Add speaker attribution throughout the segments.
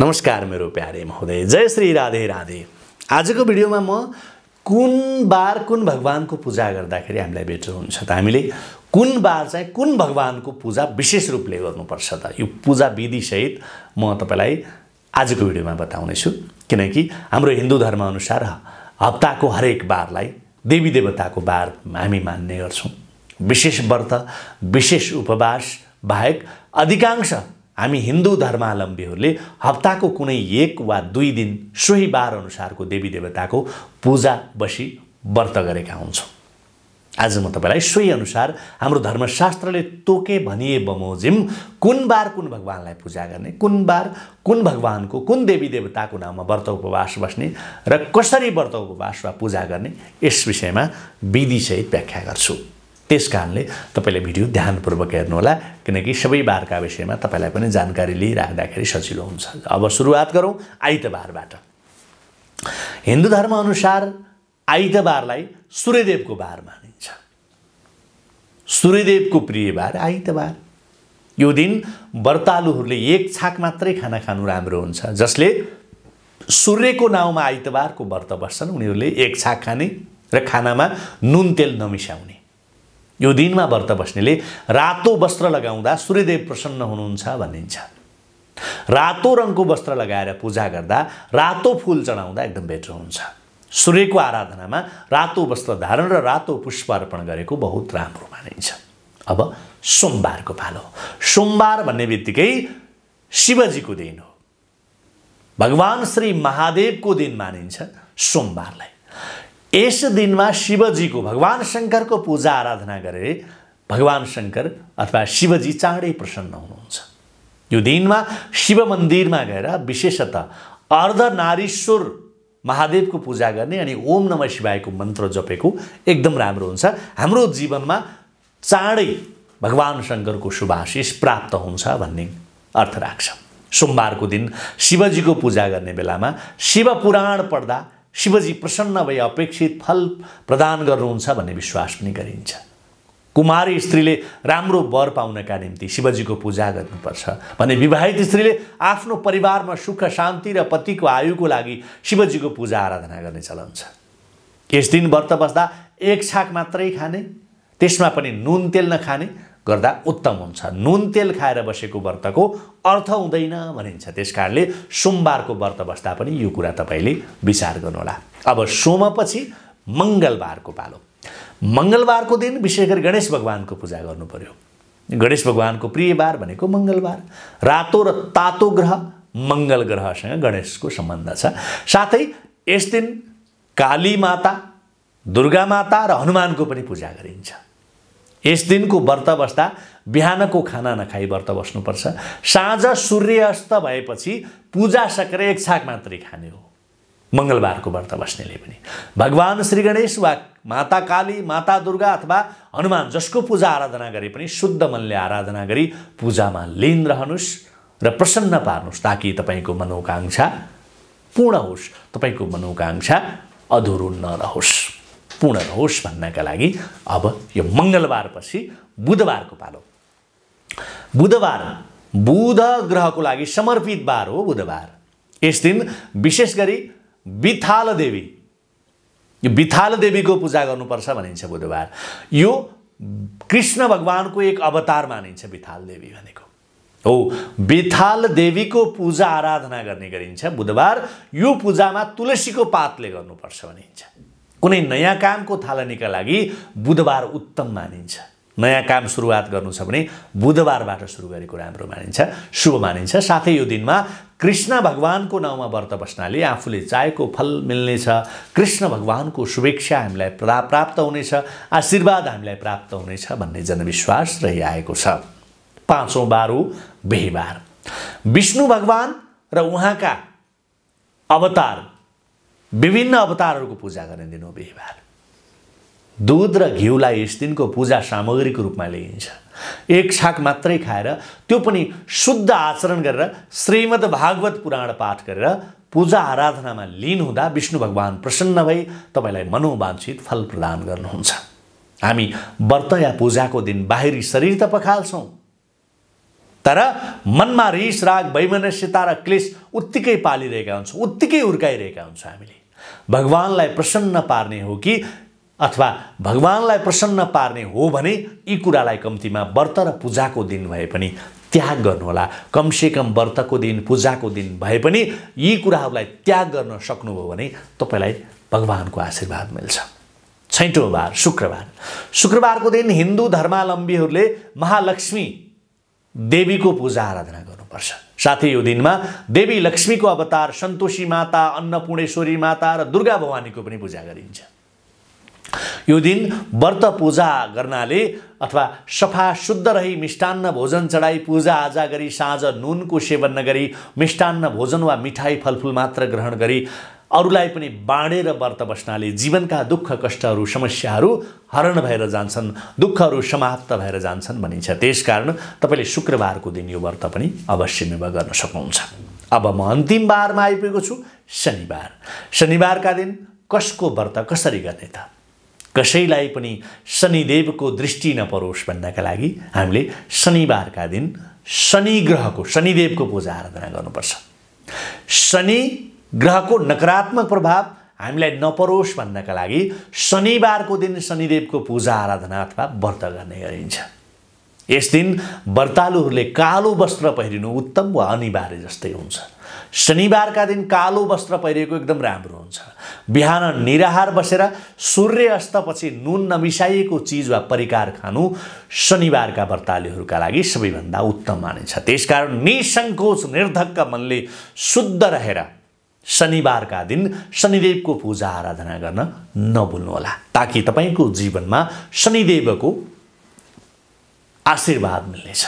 Speaker 1: नमस्कार मेरो प्यारे महोदय जय श्री राधे राधे आजको भिडियोमा म कुन बार कुन भगवानको पूजा गर्दाखेरि हामीलाई भेट्नु हुन्छ त हामीले कुन बार चाहिँ कुन भगवान्को पूजा विशेष रूपले गर्नुपर्छ त यो पूजा विधिसहित म तपाईँलाई आजको भिडियोमा बताउनेछु किनकि हाम्रो हिन्दू धर्मअनुसार हप्ताको हरेक बारलाई देवी देवताको बार हामी मान्ने गर्छौँ विशेष व्रत विशेष उपवास बाहेक अधिकांश हामी हिन्दू धर्मावलम्बीहरूले हप्ताको कुनै एक वा दुई दिन सोही बार अनुसारको देवी देवताको पूजा बसी व्रत गरेका हुन्छौँ आज म तपाईँलाई सोही अनुसार हाम्रो धर्मशास्त्रले तोके भनिए बमोजिम कुन बार कुन भगवान्लाई पूजा गर्ने कुन बार कुन भगवान्को कुन देवी देवताको नाममा व्रत उपवास बस्ने र कसरी व्रत उपवास वा पूजा गर्ने यस विषयमा विधिसहित व्याख्या गर्छु त्यस कारणले तपाईँले भिडियो ध्यानपूर्वक हेर्नुहोला किनकि सबै बारका विषयमा तपाईँलाई पनि जानकारी लिइराख्दाखेरि सजिलो हुन्छ अब सुरुवात गरौँ आइतबारबाट हिन्दू धर्मअनुसार आइतबारलाई सूर्यदेवको बार मानिन्छ सूर्यदेवको प्रिय बार आइतबार यो दिन व्रतालुहरूले एक छाक मात्रै खाना खानु राम्रो हुन्छ जसले सूर्यको नाउँमा आइतबारको व्रत बस्छन् उनीहरूले एक छाक खाने र खानामा नुन तेल नमिसाउने यो दिनमा व्रत बस्नेले रातो वस्त्र लगाउँदा सूर्यदेव प्रसन्न हुनुहुन्छ भनिन्छ रातो रङको वस्त्र लगाएर पूजा गर्दा रातो फुल चढाउँदा एकदम बेटर हुन्छ सूर्यको आराधनामा रातो वस्त्र धारण र रातो पुष्प अर्पण गरेको बहुत राम्रो मानिन्छ अब सोमबारको पालो सोमबार भन्ने बित्तिकै शिवजीको दिन हो भगवान् श्री महादेवको दिन मानिन्छ सोमबारलाई यस दिनमा शिवजीको भगवान् शङ्करको पूजा आराधना गरे भगवान् शङ्कर अथवा शिवजी चाँडै प्रसन्न हुनुहुन्छ यो दिनमा शिव मन्दिरमा गएर विशेषतः अर्धनारीश्वर महादेवको पूजा गर्ने अनि ओम नम शिवायको मन्त्र जपेको एकदम राम्रो हुन्छ हाम्रो जीवनमा चाँडै भगवान् शङ्करको शुभाशिष प्राप्त हुन्छ भन्ने अर्थ राख्छ सोमबारको दिन शिवजीको पूजा गर्ने बेलामा शिव पुराण पढ्दा शिवजी प्रसन्न भए अपेक्षित फल प्रदान गर्नुहुन्छ भन्ने विश्वास पनि गरिन्छ कुमारी स्त्रीले राम्रो वर पाउनका निम्ति शिवजीको पूजा गर्नुपर्छ भने विवाहित स्त्रीले आफ्नो परिवारमा सुख शान्ति र पतिको आयुको लागि शिवजीको पूजा आराधना गर्ने चलन छ यस दिन व्रत बस्दा एक छाक मात्रै खाने त्यसमा पनि नुन तेल नखाने गर्दा उत्तम हुन्छ नुन तेल खाएर बसेको व्रतको अर्थ हुँदैन भनिन्छ त्यस कारणले सोमबारको व्रत बस्दा पनि यो कुरा तपाईँले विचार गर्नुहोला अब सोमपछि मङ्गलबारको पालो मङ्गलबारको दिन विशेष गरी गणेश भगवान्को पूजा गर्नु पर्यो गणेश भगवान्को प्रिय बार भनेको मङ्गलबार रातो र तातो ग्रह मङ्गल ग्रहसँग गणेशको सम्बन्ध छ साथै यस दिन काली माता दुर्गा माता र हनुमानको पनि पूजा गरिन्छ यस दिनको व्रत बस्दा बिहानको खाना नखाई व्रत बस्नुपर्छ साँझ सूर्यअस्त भएपछि पूजा सकेर एक छाक मात्रै खाने हो मङ्गलबारको व्रत बस्नेले पनि भगवान् श्री गणेश वा माता काली माता दुर्गा अथवा हनुमान जसको पूजा आराधना गरे पनि शुद्ध मनले आराधना गरी पूजामा लिन रहनुहोस् र प्रसन्न पार्नुहोस् ताकि तपाईँको मनोकाङ्क्षा पूर्ण होस् तपाईँको मनोकाङ्क्षा अधुरो नरहोस् पूर्ण रहोस् भन्नका लागि अब यो मङ्गलबारपछि बुधबारको पालो बुधबार बुध ग्रहको लागि समर्पित बार हो बुधबार यस दिन विशेष गरी विथाल देवी यो विथाल देवीको पूजा गर्नुपर्छ भनिन्छ बुधबार यो कृष्ण भगवानको एक अवतार मानिन्छ बिथाल देवी भनेको हो विथाल देवीको पूजा आराधना गर्ने गरिन्छ बुधबार यो पूजामा तुलसीको पातले गर्नुपर्छ भनिन्छ कुनै नयाँ कामको थालनीका लागि बुधबार उत्तम मानिन्छ नयाँ काम सुरुवात गर्नु छ भने बुधबारबाट सुरु गरेको राम्रो मानिन्छ शुभ मानिन्छ साथै यो दिनमा कृष्ण भगवान्को नाउँमा व्रत बस्नाले आफूले चाहेको फल मिल्नेछ कृष्ण भगवानको शुभेच्छा हामीलाई प्रा प्राप्त हुनेछ आशीर्वाद हामीलाई प्राप्त हुनेछ भन्ने जनविश्वास रहिआएको छ पाँचौँ बारो बिहिबार विष्णु भगवान् र उहाँका अवतार विभिन्न अवतारहरूको पूजा गर्ने दिन हो बिहिबार दुध र घिउलाई यस दिनको पूजा सामग्रीको रूपमा लिइन्छ एक छाक मात्रै खाएर त्यो पनि शुद्ध आचरण गरेर श्रीमद् भागवत पुराण पाठ गरेर पूजा आराधनामा लिन हुँदा विष्णु भगवान् प्रसन्न भई तपाईँलाई मनोवाञ्छित फल प्रदान गर्नुहुन्छ हामी व्रत या पूजाको दिन बाहिरी शरीर त पखाल्छौँ तर मनमा रिस राग वैमनस्यता र क्लेस उत्तिकै पालिरहेका हुन्छौँ उत्तिकै हुर्काइरहेका हुन्छौँ हामीले भगवान्लाई प्रसन्न पार्ने हो कि अथवा भगवान्लाई प्रसन्न पार्ने हो भने यी कुरालाई कम्तीमा व्रत र पूजाको दिन भए पनि त्याग गर्नुहोला कमसेकम व्रतको दिन पूजाको दिन भए पनि यी कुराहरूलाई त्याग गर्न सक्नुभयो भने तपाईँलाई भगवान्को आशीर्वाद मिल्छ छैटौँ बार शुक्रबार शुक्रबारको दिन हिन्दू धर्मावलम्बीहरूले महालक्ष्मी देवीको पूजा आराधना गर्छ गर्नुपर्छ साथै यो दिनमा देवी लक्ष्मीको अवतार सन्तोषी माता अन्नपूर्णेश्वरी माता र दुर्गा भवानीको पनि पूजा गरिन्छ यो दिन व्रत पूजा गर्नाले अथवा सफा शुद्ध रही मिष्टान्न भोजन चढाई पूजा आजा गरी साँझ नुनको सेवन नगरी मिष्टान्न भोजन वा मिठाई फलफुल मात्र ग्रहण गरी अरूलाई पनि बाँडेर व्रत बस्नाले जीवनका दुःख कष्टहरू समस्याहरू हरण भएर जान्छन् दुःखहरू समाप्त भएर जान्छन् भनिन्छ त्यसकारण तपाईँले शुक्रबारको दिन यो व्रत पनि अवश्य मेवा गर्न सक्नुहुन्छ अब म अन्तिम बारमा आइपुगेको छु शनिबार शनिबारका दिन कसको व्रत कसरी गर्ने त कसैलाई पनि शनिदेवको दृष्टि नपरोस् भन्नका लागि हामीले शनिबारका दिन शनि ग्रहको शनिदेवको पूजा आराधना गर्नुपर्छ शनि ग्रहको नकारात्मक प्रभाव हामीलाई नपरोस् भन्नका लागि शनिबारको दिन शनिदेवको पूजा आराधना अथवा व्रत गर्ने गरिन्छ यस दिन व्रतालुहरूले कालो वस्त्र पहिरिनु उत्तम वा अनिवार्य जस्तै हुन्छ शनिबारका दिन कालो वस्त्र पहिरिएको एकदम राम्रो हुन्छ बिहान निराहार बसेर सूर्य अस्तपछि नुन नमिसाइएको चिज वा परिकार खानु शनिबारका व्रतालुहरूका लागि सबैभन्दा उत्तम मानिन्छ त्यसकारण निसङ्कोच निर्धक्क मनले शुद्ध रहेर शनिबारका दिन शनिदेवको पूजा आराधना गर्न नभुल्नुहोला ताकि तपाईँको जीवनमा शनिदेवको आशीर्वाद मिल्नेछ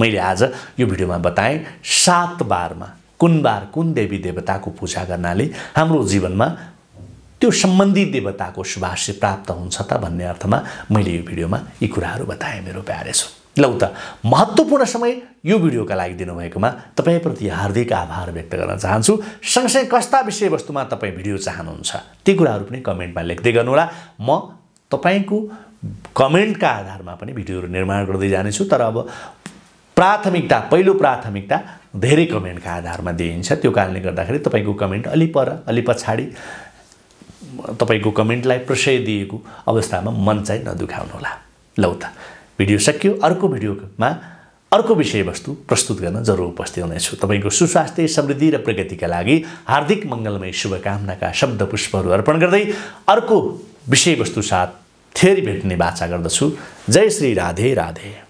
Speaker 1: मैले आज यो भिडियोमा बताएँ सात बारमा कुन बार कुन देवी देवताको पूजा गर्नाले हाम्रो जीवनमा त्यो सम्बन्धित देवताको शुभाशय प्राप्त हुन्छ त भन्ने अर्थमा मैले यो भिडियोमा यी कुराहरू बताएँ मेरो प्यारेसो लौ त महत्त्वपूर्ण समय यो भिडियोका लागि दिनुभएकोमा तपाईँप्रति हार्दिक आभार व्यक्त गर्न चाहन्छु सँगसँगै कस्ता विषयवस्तुमा तपाईँ भिडियो चाहनुहुन्छ ती कुराहरू पनि कमेन्टमा लेख्दै गर्नुहोला म तपाईँको कमेन्टका आधारमा पनि भिडियोहरू निर्माण गर्दै जानेछु तर अब प्राथमिकता पहिलो प्राथमिकता धेरै कमेन्टका आधारमा दिइन्छ त्यो कारणले गर्दाखेरि तपाईँको कमेन्ट अलि पर अलि पछाडि तपाईँको कमेन्टलाई प्रशय दिएको अवस्थामा मन चाहिँ नदुखाउनुहोला लौ त भिडियो सकियो अर्को भिडियोमा अर्को विषयवस्तु प्रस्तुत गर्न जरुर उपस्थित हुनेछु तपाईँको सुस्वास्थ्य समृद्धि र प्रगतिका लागि हार्दिक मङ्गलमय शुभकामनाका शब्द पुष्पहरू अर्पण गर्दै अर्को विषयवस्तु साथ फेरि भेट्ने बाचा गर्दछु जय श्री राधे राधे